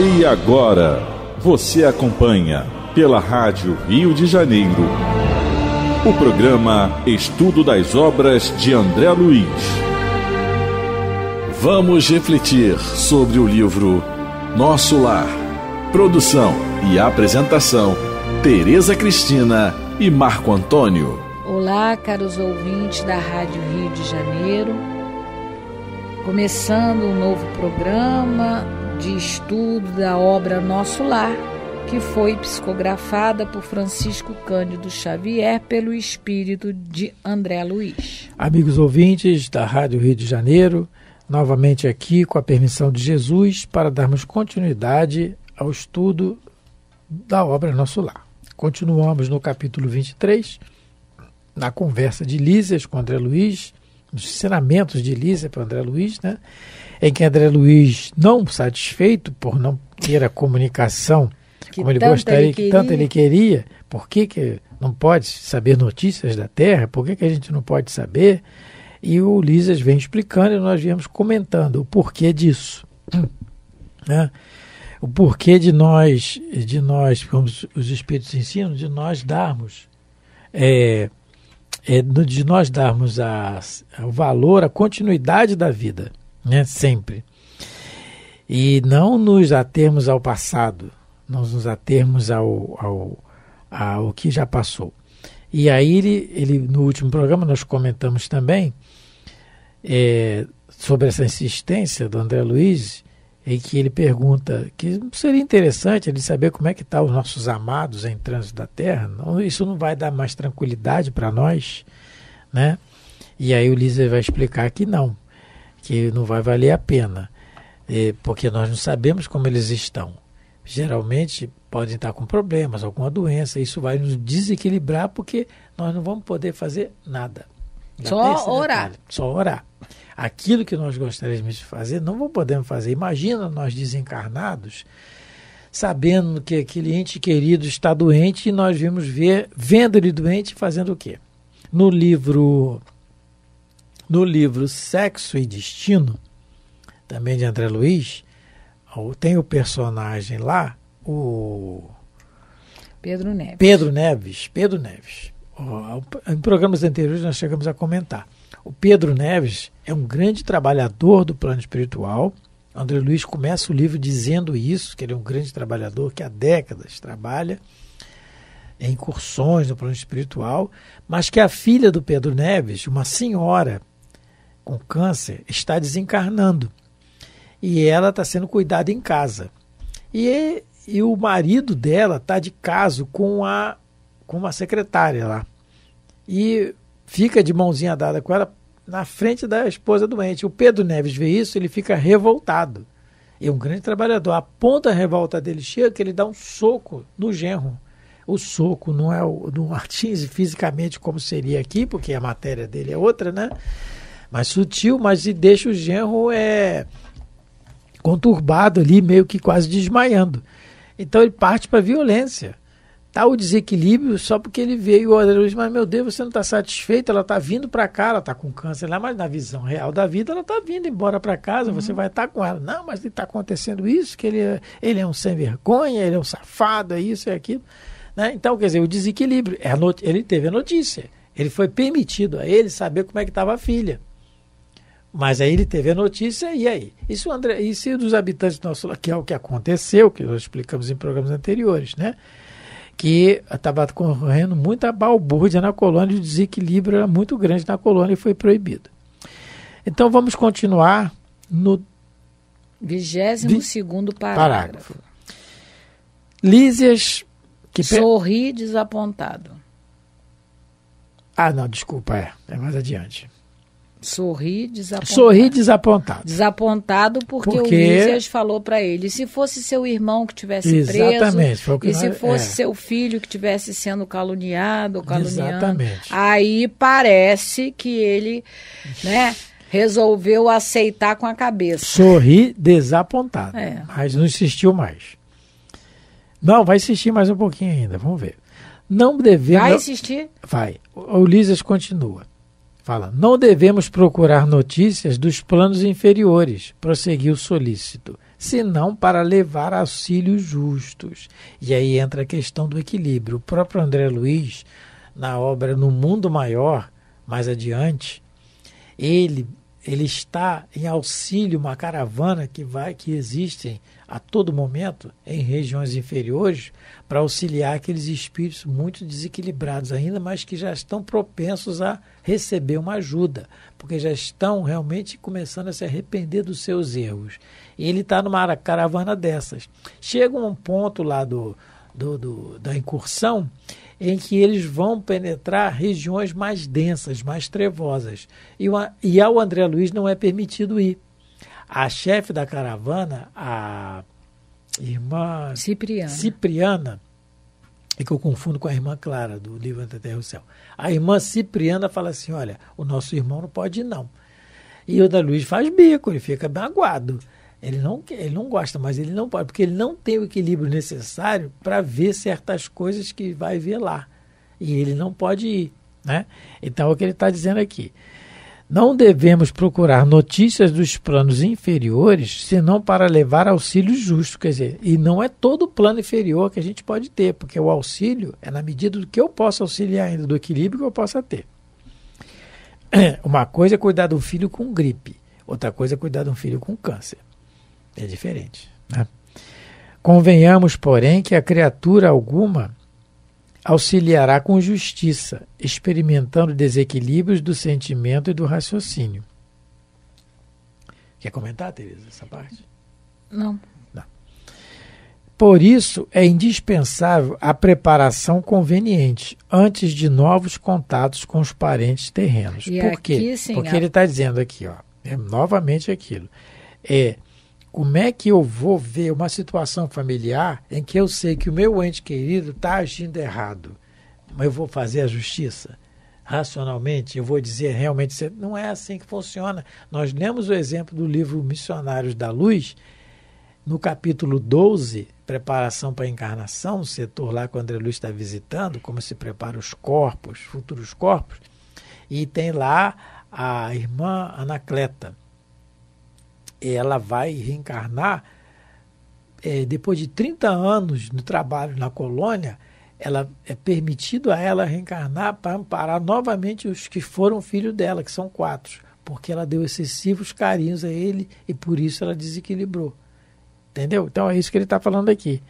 E agora, você acompanha pela Rádio Rio de Janeiro o programa Estudo das Obras de André Luiz. Vamos refletir sobre o livro Nosso Lar. Produção e apresentação: Tereza Cristina e Marco Antônio. Olá, caros ouvintes da Rádio Rio de Janeiro. Começando um novo programa, de estudo da obra Nosso Lar, que foi psicografada por Francisco Cândido Xavier pelo espírito de André Luiz. Amigos ouvintes da Rádio Rio de Janeiro, novamente aqui com a permissão de Jesus para darmos continuidade ao estudo da obra Nosso Lar. Continuamos no capítulo 23, na conversa de Lísias com André Luiz nos ensinamentos de Elisa para André Luiz, né? em que André Luiz, não satisfeito por não ter a comunicação que como ele gostaria, ele que tanto ele queria, por que, que não pode saber notícias da Terra, por que, que a gente não pode saber? E o Ulisses vem explicando e nós viemos comentando o porquê disso. Né? O porquê de nós, de nós, como os Espíritos ensinam, de nós darmos é, é, de nós darmos a, a, o valor, a continuidade da vida, né? sempre. E não nos atermos ao passado, não nos atermos ao, ao, ao que já passou. E aí ele, ele no último programa nós comentamos também é, sobre essa insistência do André Luiz em que ele pergunta que seria interessante ele saber como é que estão tá os nossos amados em trânsito da Terra. Não, isso não vai dar mais tranquilidade para nós, né? E aí o Lise vai explicar que não, que não vai valer a pena, é, porque nós não sabemos como eles estão. Geralmente podem estar com problemas, alguma doença, isso vai nos desequilibrar porque nós não vamos poder fazer nada. Né, só orar. só orar aquilo que nós gostaríamos de fazer, não vamos podemos fazer. Imagina nós desencarnados, sabendo que aquele ente querido está doente e nós vimos ver, vendo ele doente, fazendo o quê? No livro, no livro Sexo e Destino, também de André Luiz, tem o personagem lá, o Pedro Neves. Pedro Neves, Pedro Neves. Em programas anteriores nós chegamos a comentar o Pedro Neves é um grande trabalhador do plano espiritual. André Luiz começa o livro dizendo isso, que ele é um grande trabalhador que há décadas trabalha em incursões no plano espiritual, mas que a filha do Pedro Neves, uma senhora com câncer, está desencarnando. E ela está sendo cuidada em casa. E, e o marido dela está de caso com, a, com uma secretária lá. E fica de mãozinha dada com ela na frente da esposa doente. O Pedro Neves vê isso, ele fica revoltado. E um grande trabalhador. A ponta revolta dele chega que ele dá um soco no genro. O soco não é o, não fisicamente como seria aqui, porque a matéria dele é outra, né? Mas sutil, mas e deixa o genro é, conturbado ali, meio que quase desmaiando. Então ele parte para a violência há o desequilíbrio só porque ele veio olha luz, mas meu Deus, você não está satisfeito, ela está vindo para cá, ela está com câncer lá, mas na visão real da vida ela está vindo embora para casa, uhum. você vai estar tá com ela. Não, mas está acontecendo isso, que ele é, ele é um sem vergonha, ele é um safado, é isso, é aquilo. Né? Então, quer dizer, o desequilíbrio, é ele teve a notícia, ele foi permitido a ele saber como é que estava a filha. Mas aí ele teve a notícia, e aí? Isso, André, isso dos habitantes do nosso que é o que aconteceu, que nós explicamos em programas anteriores, né? que estava correndo muita balbúrdia na colônia, o desequilíbrio era muito grande na colônia e foi proibido. Então vamos continuar no 22 parágrafo. parágrafo. Lísias que sorri desapontado. Ah, não, desculpa, é, é mais adiante. Sorri desapontado. Sorri desapontado. Desapontado porque, porque... o Mísias falou para ele. Se fosse seu irmão que tivesse Exatamente, preso, que e nós... se fosse é. seu filho que tivesse sendo caluniado caluniando, Exatamente. aí parece que ele, né, resolveu aceitar com a cabeça. Sorri desapontado, é. mas não insistiu mais. Não, vai insistir mais um pouquinho ainda, vamos ver. Não devemos... Vai insistir? Vai. O Ulisses continua. Fala, não devemos procurar notícias dos planos inferiores, prosseguiu o solícito, senão para levar auxílios justos. E aí entra a questão do equilíbrio. O próprio André Luiz, na obra No Mundo Maior, mais adiante, ele ele está em auxílio uma caravana que vai que existem a todo momento em regiões inferiores para auxiliar aqueles espíritos muito desequilibrados ainda, mas que já estão propensos a receber uma ajuda, porque já estão realmente começando a se arrepender dos seus erros. E ele está numa caravana dessas. Chega um ponto lá do, do, do, da incursão em que eles vão penetrar regiões mais densas, mais trevosas. E, uma, e ao André Luiz não é permitido ir a chefe da caravana, a irmã Cipriana. Cipriana, é que eu confundo com a irmã Clara, do livro Entre a Terra e o Céu. A irmã Cipriana fala assim: olha, o nosso irmão não pode ir, não. E o da Luiz faz bico, ele fica magoado. Ele não, ele não gosta, mas ele não pode, porque ele não tem o equilíbrio necessário para ver certas coisas que vai ver lá. E ele não pode ir. Né? Então, é o que ele está dizendo aqui. Não devemos procurar notícias dos planos inferiores, senão para levar auxílio justo. Quer dizer, e não é todo plano inferior que a gente pode ter, porque o auxílio é na medida do que eu posso auxiliar ainda, do equilíbrio que eu possa ter. Uma coisa é cuidar de um filho com gripe, outra coisa é cuidar de um filho com câncer. É diferente. Né? Convenhamos, porém, que a criatura alguma auxiliará com justiça, experimentando desequilíbrios do sentimento e do raciocínio. Quer comentar, Tereza, essa parte? Não. Por isso, é indispensável a preparação conveniente antes de novos contatos com os parentes terrenos. E Por aqui, quê? Sim, Porque a... ele está dizendo aqui, ó, é novamente aquilo. É como é que eu vou ver uma situação familiar em que eu sei que o meu ente querido está agindo errado? Mas eu vou fazer a justiça? Racionalmente, eu vou dizer realmente, não é assim que funciona. Nós lemos o exemplo do livro Missionários da Luz, no capítulo 12, Preparação para a Encarnação, um setor lá que o André Luiz está visitando, como se prepara os corpos, futuros corpos, e tem lá a irmã Anacleta ela vai reencarnar é, depois de 30 anos no trabalho na colônia, ela é permitido a ela reencarnar para amparar novamente os que foram filhos dela, que são quatro, porque ela deu excessivos carinhos a ele e por isso ela desequilibrou. Entendeu? Então é isso que ele está falando aqui.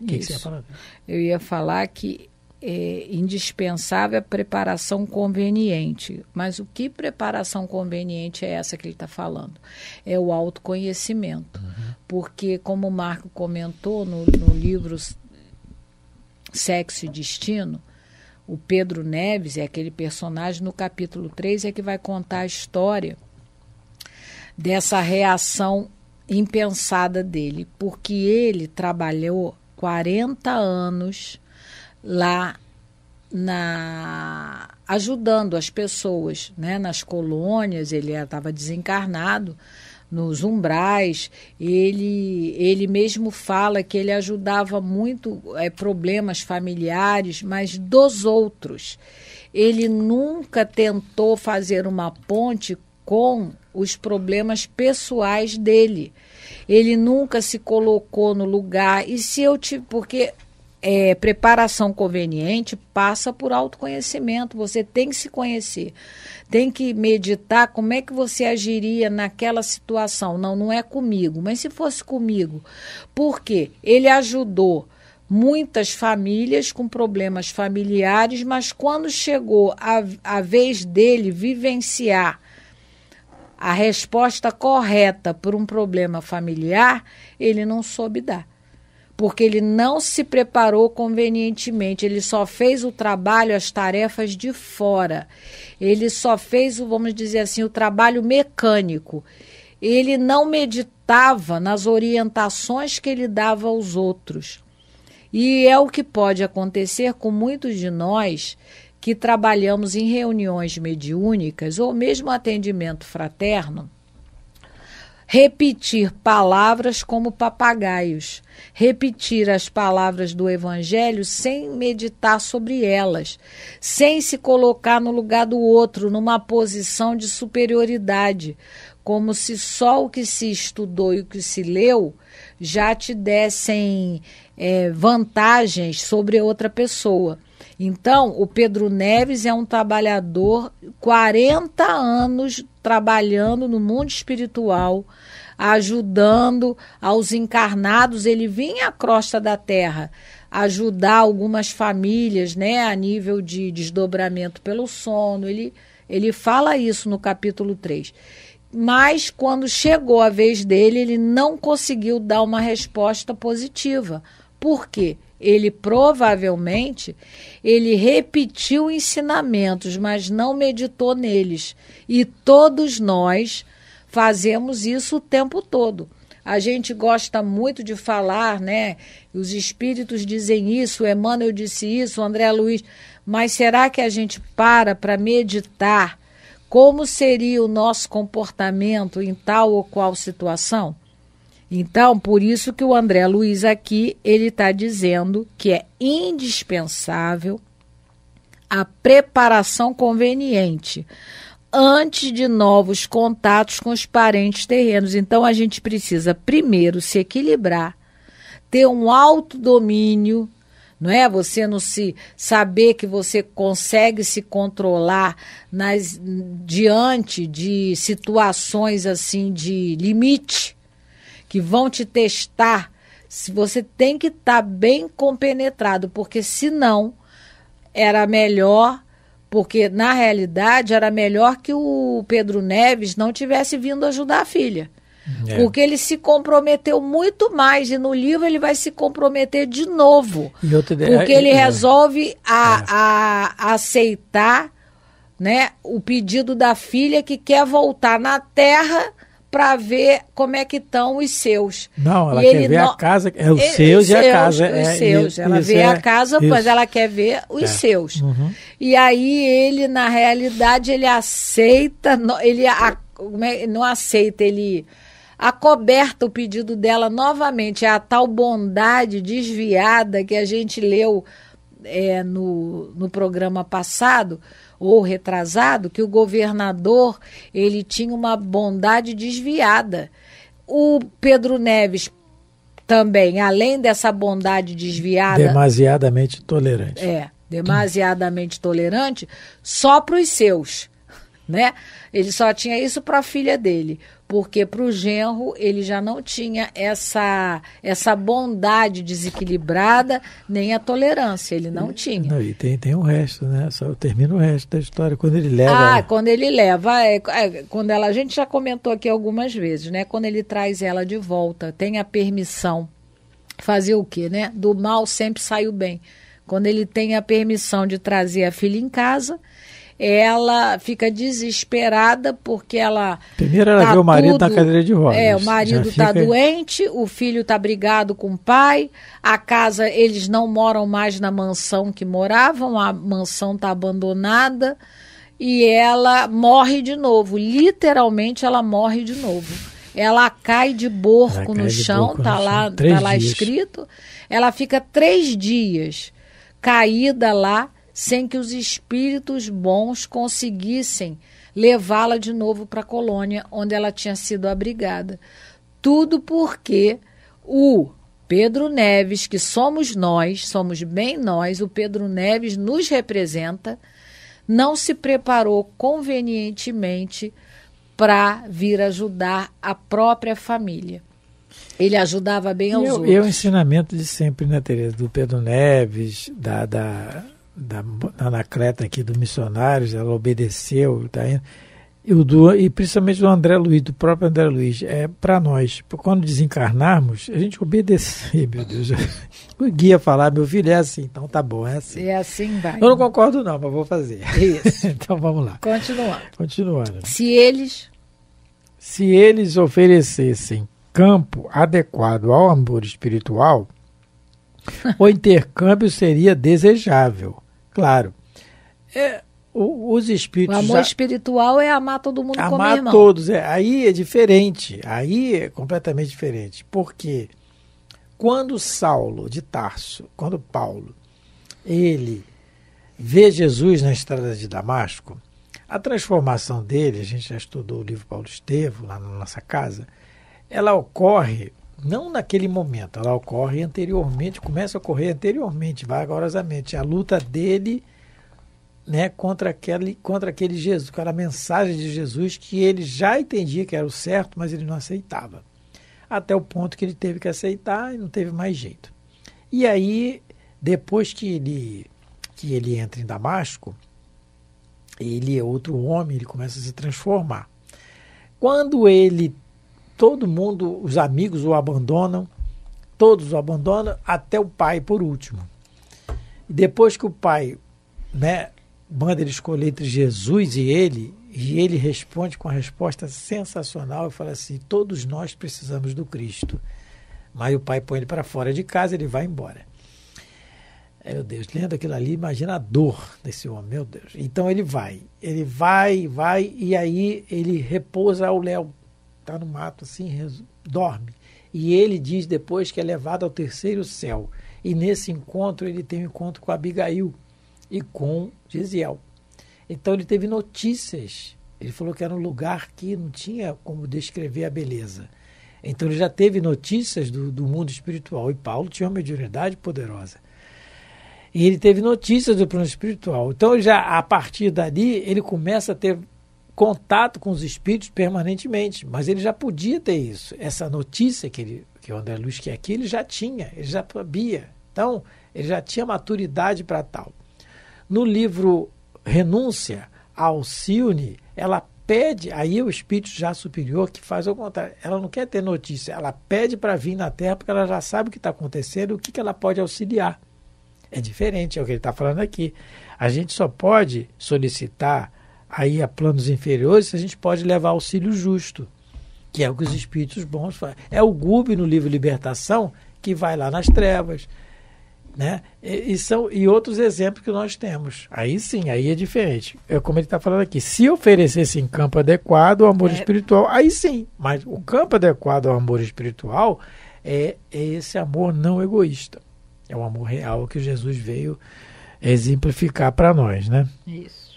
O que, que você ia falar? Eu ia falar que é indispensável a é preparação conveniente. Mas o que preparação conveniente é essa que ele está falando? É o autoconhecimento. Uhum. Porque, como o Marco comentou no, no livro Sexo e Destino, o Pedro Neves é aquele personagem no capítulo 3 é que vai contar a história dessa reação impensada dele, porque ele trabalhou 40 anos lá na ajudando as pessoas, né, nas colônias, ele estava é, desencarnado nos umbrais, ele ele mesmo fala que ele ajudava muito é, problemas familiares, mas dos outros. Ele nunca tentou fazer uma ponte com os problemas pessoais dele. Ele nunca se colocou no lugar. E se eu te. Porque é, preparação conveniente passa por autoconhecimento. Você tem que se conhecer, tem que meditar como é que você agiria naquela situação. Não, não é comigo, mas se fosse comigo, porque ele ajudou muitas famílias com problemas familiares, mas quando chegou a, a vez dele vivenciar a resposta correta por um problema familiar, ele não soube dar porque ele não se preparou convenientemente, ele só fez o trabalho, as tarefas de fora. Ele só fez, o, vamos dizer assim, o trabalho mecânico. Ele não meditava nas orientações que ele dava aos outros. E é o que pode acontecer com muitos de nós que trabalhamos em reuniões mediúnicas ou mesmo atendimento fraterno repetir palavras como papagaios, repetir as palavras do Evangelho sem meditar sobre elas, sem se colocar no lugar do outro, numa posição de superioridade, como se só o que se estudou e o que se leu já te dessem é, vantagens sobre outra pessoa. Então, o Pedro Neves é um trabalhador, 40 anos trabalhando no mundo espiritual, ajudando aos encarnados. Ele vinha à crosta da terra ajudar algumas famílias, né, a nível de desdobramento pelo sono. Ele, ele fala isso no capítulo 3 mas quando chegou a vez dele, ele não conseguiu dar uma resposta positiva. Por quê? Ele provavelmente ele repetiu ensinamentos, mas não meditou neles. E todos nós fazemos isso o tempo todo. A gente gosta muito de falar, né? Os espíritos dizem isso, Emmanuel disse isso, André Luiz. Mas será que a gente para para meditar como seria o nosso comportamento em tal ou qual situação? Então, por isso que o André Luiz aqui, ele está dizendo que é indispensável a preparação conveniente antes de novos contatos com os parentes terrenos. Então, a gente precisa primeiro se equilibrar, ter um alto domínio não é? Você não se saber que você consegue se controlar nas diante de situações assim de limite, que vão te testar, se você tem que estar tá bem compenetrado, porque senão era melhor, porque na realidade era melhor que o Pedro Neves não tivesse vindo ajudar a filha. É. Porque ele se comprometeu muito mais e no livro ele vai se comprometer de novo. Ideia, porque ele é, é. resolve a, é. a, a aceitar né, o pedido da filha que quer voltar na terra para ver como é que estão os seus. Não, ela e quer ver não... a casa, é, os e, é, seus e a casa. Os é, seus, é, ela vê é, a casa, isso. mas ela quer ver os é. seus. Uhum. E aí ele, na realidade, ele aceita, ele a, é, não aceita, ele acoberta o pedido dela novamente, é a tal bondade desviada que a gente leu no, no programa passado, ou retrasado que o governador ele tinha uma bondade desviada. O Pedro Neves também, além dessa bondade desviada, demasiadamente tolerante. É, demasiadamente tolerante só para os seus né? Ele só tinha isso para a filha dele, porque para o genro ele já não tinha essa essa bondade desequilibrada nem a tolerância, ele não tinha. Não, e tem, tem o resto, né? Só eu termino o resto da história quando ele leva. Ah, quando ele leva, é, é, quando ela a gente já comentou aqui algumas vezes, né? Quando ele traz ela de volta, tem a permissão fazer o quê, né? Do mal sempre sai o bem. Quando ele tem a permissão de trazer a filha em casa, ela fica desesperada porque ela. Primeiro ela tá vê o marido tudo, na cadeira de rodas. É, o marido está fica... doente, o filho está brigado com o pai, a casa, eles não moram mais na mansão que moravam, a mansão está abandonada e ela morre de novo. Literalmente ela morre de novo ela cai de borco cai no chão, borco tá, no chão. tá lá, tá lá escrito. Ela fica três dias caída lá sem que os espíritos bons conseguissem levá-la de novo para a colônia onde ela tinha sido abrigada. Tudo porque o Pedro Neves, que somos nós, somos bem nós, o Pedro Neves nos representa, não se preparou convenientemente para vir ajudar a própria família. Ele ajudava bem aos e, é é outros. E o ensinamento de sempre, né, Tereza? Do Pedro Neves, da, da da, da Anacleta aqui do missionários, ela obedeceu, tá indo. E, o do, e principalmente do André Luiz, do próprio André Luiz, é para nós, quando desencarnarmos, a gente obedecer, meu Deus. O guia falar, meu filho, é assim, então tá bom, é assim. É assim, vai. Eu não concordo, não, mas vou fazer. Isso. então vamos lá. Continuando. Continuando. Se eles. Se eles oferecessem campo adequado ao amor espiritual, o intercâmbio seria desejável. Claro. É, o, os espíritos. O amor espiritual é amar todo mundo amar como irmão. Amar todos. É, aí é diferente. Aí é completamente diferente. Porque quando Saulo de Tarso, quando Paulo, ele vê Jesus na estrada de Damasco, a transformação dele, a gente já estudou o livro Paulo Estevo lá na nossa casa, ela ocorre não naquele momento, ela ocorre anteriormente, começa a ocorrer anteriormente, vagarosamente, a luta dele né, contra, aquele, contra aquele Jesus, aquela mensagem de Jesus que ele já entendia que era o certo, mas ele não aceitava. Até o ponto que ele teve que aceitar e não teve mais jeito. E aí, depois que ele, que ele entra em Damasco, ele é outro homem, ele começa a se transformar. Quando ele todo mundo, os amigos o abandonam, todos o abandonam, até o pai por último. E depois que o pai né, manda ele escolher entre Jesus e ele, e ele responde com uma resposta sensacional e fala assim: todos nós precisamos do Cristo. Mas o pai põe ele para fora de casa, ele vai embora. Meu Deus, lendo aquilo ali, imagina a dor desse homem, meu Deus. Então ele vai, ele vai, vai, e aí ele repousa ao léu está no mato assim, dorme. E ele diz depois que é levado ao terceiro céu. E nesse encontro ele tem um encontro com Abigail e com Gisiel. Então ele teve notícias. Ele falou que era um lugar que não tinha como descrever a beleza. Então ele já teve notícias do, do mundo espiritual. E Paulo tinha uma mediunidade poderosa. E ele teve notícias do plano espiritual. Então, já a partir dali, ele começa a ter contato com os espíritos permanentemente, mas ele já podia ter isso. Essa notícia que, ele, que o André Luiz quer é aqui, ele já tinha, ele já sabia. Então, ele já tinha maturidade para tal. No livro Renúncia, a Alcione, ela pede, aí o espírito já superior que faz o contrário. Ela não quer ter notícia, ela pede para vir na Terra porque ela já sabe o que está acontecendo, o que, que ela pode auxiliar. É diferente, é o que ele está falando aqui. A gente só pode solicitar aí a planos inferiores, a gente pode levar auxílio justo, que é o que os espíritos bons fazem. É o Gube no livro Libertação que vai lá nas trevas. Né? E, e, são, e outros exemplos que nós temos. Aí sim, aí é diferente. É como ele está falando aqui. Se oferecesse em campo adequado o amor é. espiritual, aí sim. Mas o campo adequado ao amor espiritual é, é esse amor não egoísta. É o amor real que Jesus veio exemplificar para nós, né? Isso.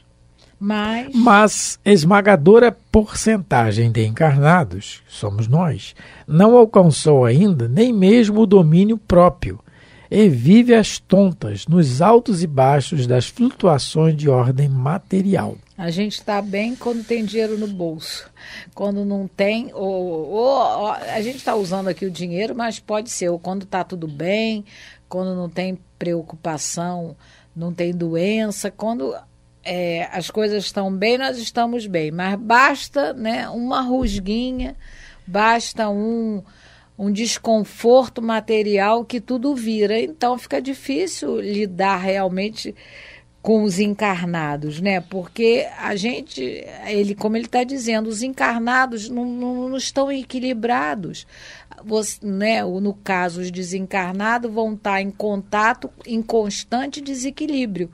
Mas... Mas esmagadora porcentagem de encarnados, somos nós, não alcançou ainda nem mesmo o domínio próprio e vive às tontas nos altos e baixos das flutuações de ordem material. A gente está bem quando tem dinheiro no bolso. Quando não tem, ou, ou a gente está usando aqui o dinheiro, mas pode ser ou quando está tudo bem, quando não tem preocupação, não tem doença, quando é, as coisas estão bem, nós estamos bem. Mas basta né, uma rusguinha, basta um, um desconforto material que tudo vira. Então fica difícil lidar realmente com os encarnados, né? Porque a gente, ele, como ele está dizendo, os encarnados não, não, não estão equilibrados. Você, né, no caso, os desencarnados vão estar tá em contato em constante desequilíbrio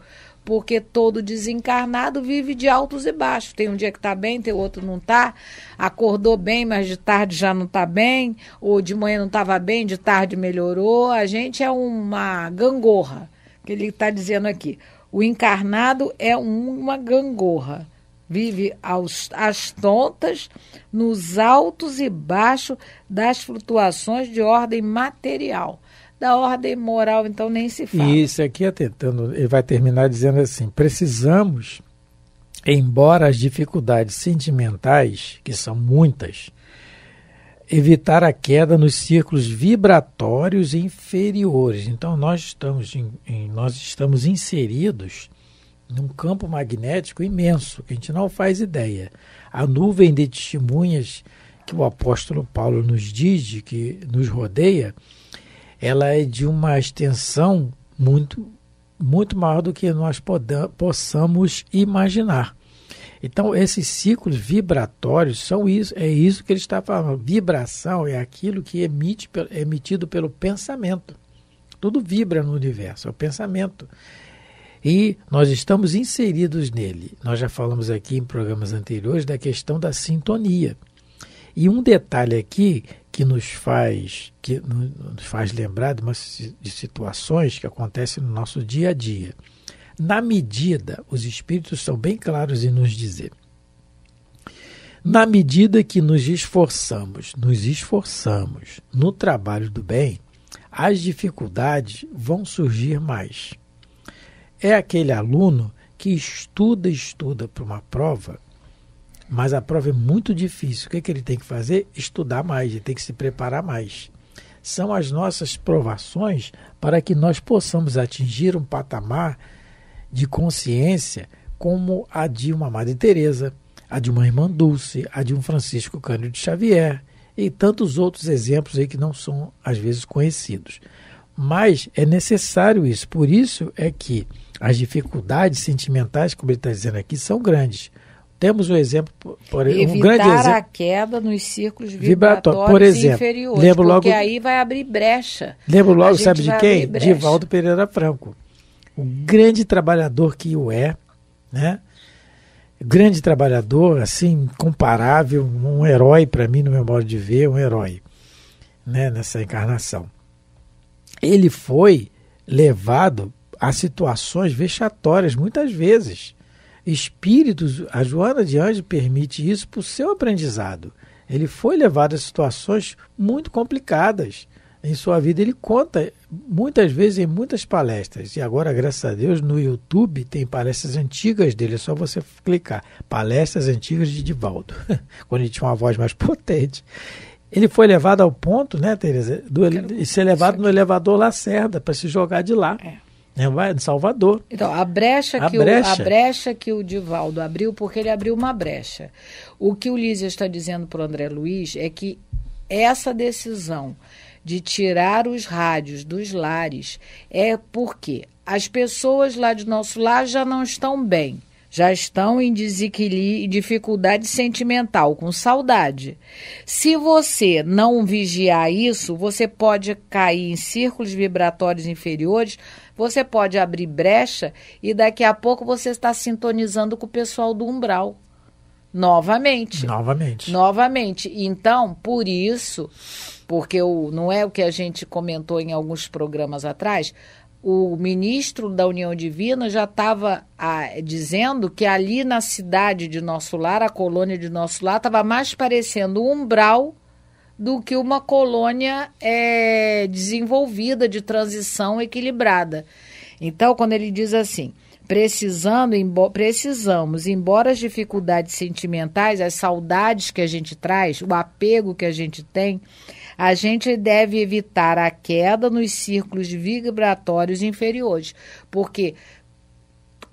porque todo desencarnado vive de altos e baixos. Tem um dia que está bem, tem outro não está. Acordou bem, mas de tarde já não está bem, ou de manhã não estava bem, de tarde melhorou. A gente é uma gangorra, que ele está dizendo aqui. O encarnado é uma gangorra. Vive aos, às tontas, nos altos e baixos das flutuações de ordem material. Da ordem moral, então, nem se fala. isso aqui é tentando, ele vai terminar dizendo assim: precisamos, embora as dificuldades sentimentais, que são muitas, evitar a queda nos círculos vibratórios inferiores. Então nós estamos, em, em, nós estamos inseridos num campo magnético imenso, que a gente não faz ideia. A nuvem de testemunhas que o apóstolo Paulo nos diz, que nos rodeia, ela é de uma extensão muito, muito maior do que nós possamos imaginar. Então, esses ciclos vibratórios são isso, é isso que ele está falando. Vibração é aquilo que emite, é emitido pelo pensamento. Tudo vibra no universo, é o pensamento. E nós estamos inseridos nele. Nós já falamos aqui em programas anteriores da questão da sintonia. E um detalhe aqui que nos faz, que nos faz lembrar de, de situações que acontecem no nosso dia a dia. Na medida, os espíritos são bem claros em nos dizer. Na medida que nos esforçamos, nos esforçamos no trabalho do bem, as dificuldades vão surgir mais. É aquele aluno que estuda, estuda para uma prova mas a prova é muito difícil. O que, é que ele tem que fazer? Estudar mais, ele tem que se preparar mais. São as nossas provações para que nós possamos atingir um patamar de consciência como a de uma Madre Teresa, a de uma irmã Dulce, a de um Francisco Cândido Xavier e tantos outros exemplos aí que não são às vezes conhecidos. Mas é necessário isso, por isso é que as dificuldades sentimentais, como ele está dizendo aqui, são grandes. Temos um exemplo, por, Evitar um grande exemplo. a queda nos círculos vibratórios por exemplo, inferiores, lembro porque logo, aí vai abrir brecha. Lembro logo, sabe de quem? De Valdo Pereira Franco. O grande trabalhador que o é, né? grande trabalhador, assim, comparável, um herói para mim, no meu modo de ver, um herói, né, nessa encarnação. Ele foi levado a situações vexatórias muitas vezes espíritos, a Joana de Anjos permite isso para o seu aprendizado. Ele foi levado a situações muito complicadas em sua vida. Ele conta muitas vezes em muitas palestras. E agora, graças a Deus, no YouTube tem palestras antigas dele. É só você clicar. Palestras antigas de Divaldo, quando ele tinha uma voz mais potente. Ele foi levado ao ponto, né, Tereza? de ser levado no elevador Lacerda para se jogar de lá. É né? Vai Salvador. Então, a brecha, a que brecha. O, a brecha que o Divaldo abriu, porque ele abriu uma brecha. O que o Lízia está dizendo para o André Luiz é que essa decisão de tirar os rádios dos lares é porque as pessoas lá de nosso lar já não estão bem já estão em desequilíbrio, dificuldade sentimental, com saudade. Se você não vigiar isso, você pode cair em círculos vibratórios inferiores você pode abrir brecha e daqui a pouco você está sintonizando com o pessoal do umbral. Novamente. Novamente. Novamente. Então, por isso, porque o, não é o que a gente comentou em alguns programas atrás, o ministro da União Divina já estava ah, dizendo que ali na cidade de Nosso Lar, a colônia de Nosso Lar, estava mais parecendo o umbral do que uma colônia é, desenvolvida de transição equilibrada. Então, quando ele diz assim, precisando, precisamos, embora as dificuldades sentimentais, as saudades que a gente traz, o apego que a gente tem, a gente deve evitar a queda nos círculos vibratórios inferiores, porque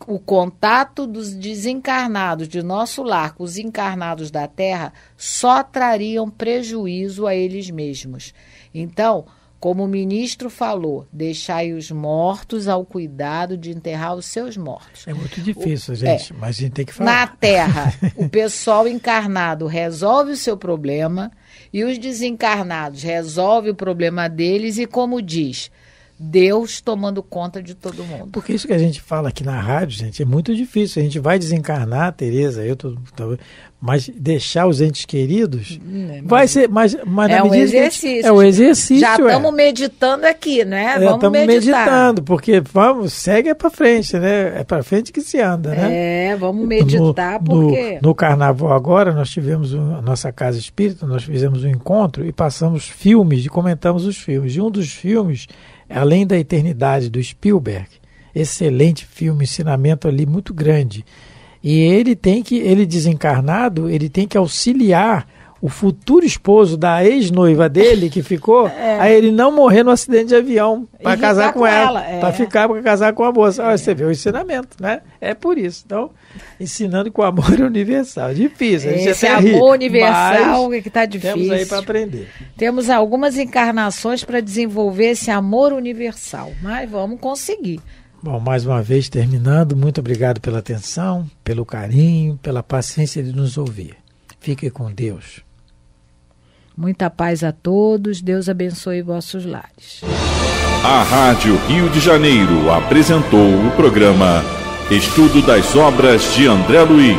o contato dos desencarnados de nosso lar com os encarnados da Terra só trariam prejuízo a eles mesmos. Então, como o ministro falou, deixai os mortos ao cuidado de enterrar os seus mortos. É muito difícil, o, gente, é, mas a gente tem que falar. Na Terra, o pessoal encarnado resolve o seu problema e os desencarnados resolvem o problema deles e, como diz, Deus tomando conta de todo mundo. Porque isso que a gente fala aqui na rádio, gente, é muito difícil. A gente vai desencarnar, Tereza, eu tô, tô mas deixar os entes queridos é, vai ser, mas, mas é um exercício. Gente, é um exercício. Já estamos é. meditando aqui, né? É, vamos estamos meditar. meditando, porque vamos, segue é para frente, né? É para frente que se anda, né? É, vamos meditar no, porque no, no carnaval agora nós tivemos um, a nossa casa espírita, nós fizemos um encontro e passamos filmes e comentamos os filmes. E um dos filmes Além da Eternidade do Spielberg, excelente filme, ensinamento ali muito grande. E ele tem que, ele desencarnado, ele tem que auxiliar o futuro esposo da ex-noiva dele, que ficou, é. aí ele não morrer no acidente de avião para casar com, com ela, ela. É. para ficar para casar com a moça. É. Você vê o ensinamento, né? É por isso. Então, ensinando com amor é universal. Difícil. Esse a gente amor ri, universal é que está difícil. Temos aí para aprender. Temos algumas encarnações para desenvolver esse amor universal, mas vamos conseguir. Bom, mais uma vez terminando, muito obrigado pela atenção, pelo carinho, pela paciência de nos ouvir. Fique com Deus. Muita paz a todos, Deus abençoe vossos lares. A Rádio Rio de Janeiro apresentou o programa Estudo das Obras de André Luiz.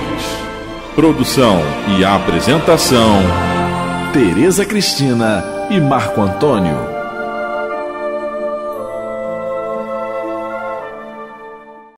Produção e apresentação: Tereza Cristina e Marco Antônio.